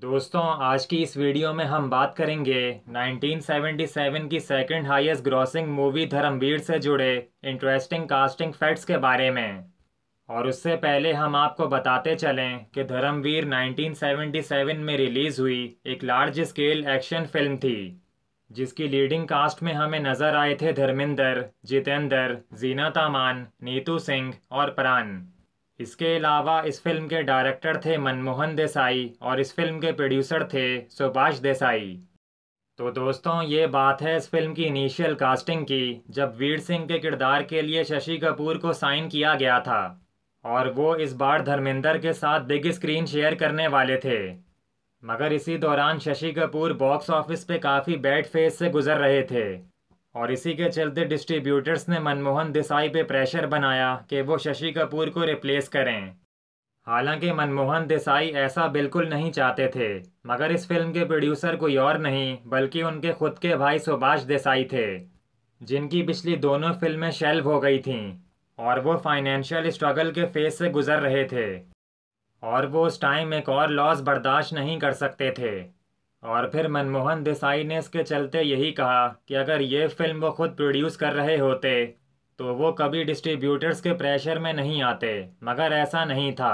दोस्तों आज की इस वीडियो में हम बात करेंगे 1977 की second highest grossing movie Dharamveer से जुड़े इंटरेस्टिंग कास्टिंग फैक्ट्स के बारे में और उससे पहले हम आपको बताते चलें कि धर्मवीर 1977 में रिलीज़ हुई एक लार्ज स्केल एक्शन फिल्म थी जिसकी लीडिंग कास्ट में हमें नज़र आए थे धर्मिंदर जितेंद्र जीना तामान नीतू सिंह और प्राण इसके अलावा इस फिल्म के डायरेक्टर थे मनमोहन देसाई और इस फिल्म के प्रोड्यूसर थे सुभाष देसाई तो दोस्तों ये बात है इस फिल्म की इनिशियल कास्टिंग की जब वीर सिंह के किरदार के लिए शशि कपूर को साइन किया गया था और वो इस बार धर्मेंद्र के साथ बिग स्क्रीन शेयर करने वाले थे मगर इसी दौरान शशि कपूर बॉक्स ऑफिस पे काफ़ी बैड फेस से गुजर रहे थे और इसी के चलते डिस्ट्रीब्यूटर्स ने मनमोहन देसाई पे प्रेशर बनाया कि वो शशि कपूर को रिप्लेस करें हालांकि मनमोहन देसाई ऐसा बिल्कुल नहीं चाहते थे मगर इस फिल्म के प्रोड्यूसर कोई और नहीं बल्कि उनके खुद के भाई सुभाष देसाई थे जिनकी पिछली दोनों फिल्में शेल्व हो गई थीं और वो फाइनेंशियल स्ट्रगल के फेज से गुजर रहे थे और वो उस टाइम एक और लॉस बर्दाश्त नहीं कर सकते थे और फिर मनमोहन देसाई ने इसके चलते यही कहा कि अगर ये फिल्म वो खुद प्रोड्यूस कर रहे होते तो वो कभी डिस्ट्रीब्यूटर्स के प्रेशर में नहीं आते मगर ऐसा नहीं था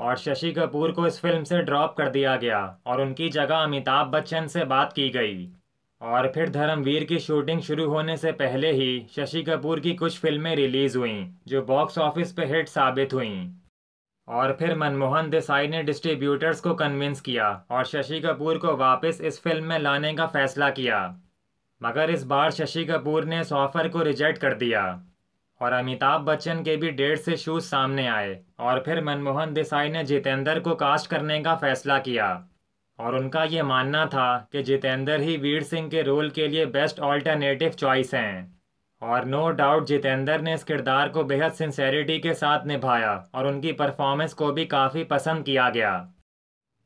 और शशि कपूर को इस फिल्म से ड्रॉप कर दिया गया और उनकी जगह अमिताभ बच्चन से बात की गई और फिर धर्मवीर की शूटिंग शुरू होने से पहले ही शशि कपूर की कुछ फिल्में रिलीज़ हुईं जो बॉक्स ऑफिस पर हिट साबित हुईं और फिर मनमोहन देसाई ने डिस्ट्रीब्यूटर्स को कन्विंस किया और शशि कपूर को वापस इस फिल्म में लाने का फैसला किया मगर इस बार शशि कपूर ने इस ऑफर को रिजेक्ट कर दिया और अमिताभ बच्चन के भी डेढ़ से शूज सामने आए और फिर मनमोहन देसाई ने जितेंद्र को कास्ट करने का फैसला किया और उनका ये मानना था कि जितेंद्र ही वीर सिंह के रोल के लिए बेस्ट ऑल्टरनेटिव चॉइस हैं और नो डाउट जितेंद्र ने इस किरदार को बेहद सिंसेरिटी के साथ निभाया और उनकी परफॉर्मेंस को भी काफ़ी पसंद किया गया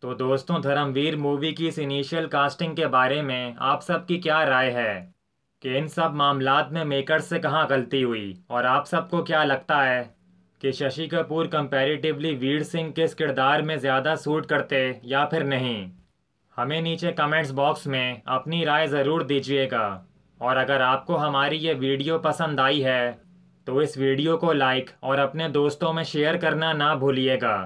तो दोस्तों धर्मवीर मूवी की इस इनिशियल कास्टिंग के बारे में आप सबकी क्या राय है कि इन सब मामलात में मेकर से कहाँ गलती हुई और आप सबको क्या लगता है कि शशि कपूर कंपैरेटिवली वीर सिंह के इस किरदार में ज़्यादा सूट करते या फिर नहीं हमें नीचे कमेंट्स बॉक्स में अपनी राय ज़रूर दीजिएगा और अगर आपको हमारी ये वीडियो पसंद आई है तो इस वीडियो को लाइक और अपने दोस्तों में शेयर करना ना भूलिएगा